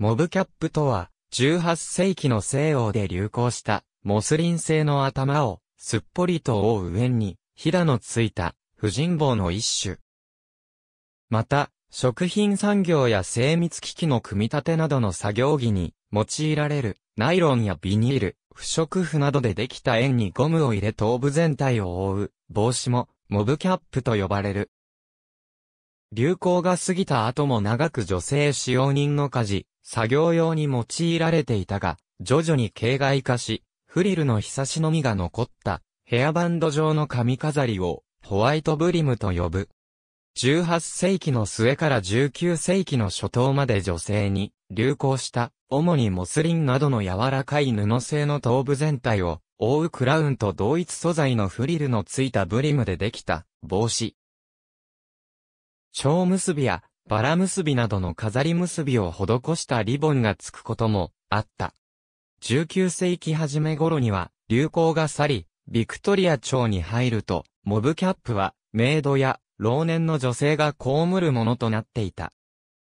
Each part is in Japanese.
モブキャップとは、18世紀の西欧で流行した、モスリン製の頭を、すっぽりと覆う上に、ひだのついた、婦人帽の一種。また、食品産業や精密機器の組み立てなどの作業着に、用いられる、ナイロンやビニール、不織布などでできた円にゴムを入れ頭部全体を覆う、帽子も、モブキャップと呼ばれる。流行が過ぎた後も長く女性使用人の家事、作業用に用いられていたが、徐々に形骸化し、フリルのひさしのみが残ったヘアバンド状の髪飾りをホワイトブリムと呼ぶ。18世紀の末から19世紀の初頭まで女性に流行した主にモスリンなどの柔らかい布製の頭部全体を覆うクラウンと同一素材のフリルのついたブリムでできた帽子、蝶結びやバラ結びなどの飾り結びを施したリボンがつくこともあった。19世紀初め頃には流行が去り、ビクトリア朝に入ると、モブキャップはメイドや老年の女性が被るものとなっていた。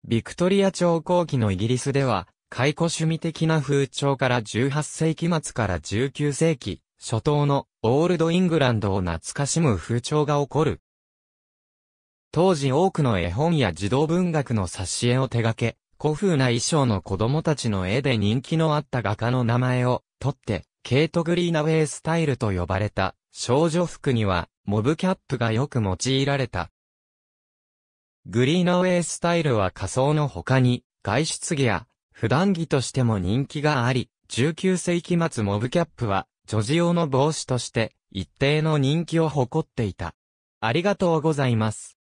ビクトリア朝後期のイギリスでは、解雇趣味的な風潮から18世紀末から19世紀初頭のオールドイングランドを懐かしむ風潮が起こる当時多くの絵本や児童文学の挿絵を手掛け、古風な衣装の子供たちの絵で人気のあった画家の名前を取って、ケイト・グリーナウェイスタイルと呼ばれた少女服にはモブキャップがよく用いられた。グリーナウェイスタイルは仮装の他に外出着や普段着としても人気があり、19世紀末モブキャップは女児用の帽子として一定の人気を誇っていた。ありがとうございます。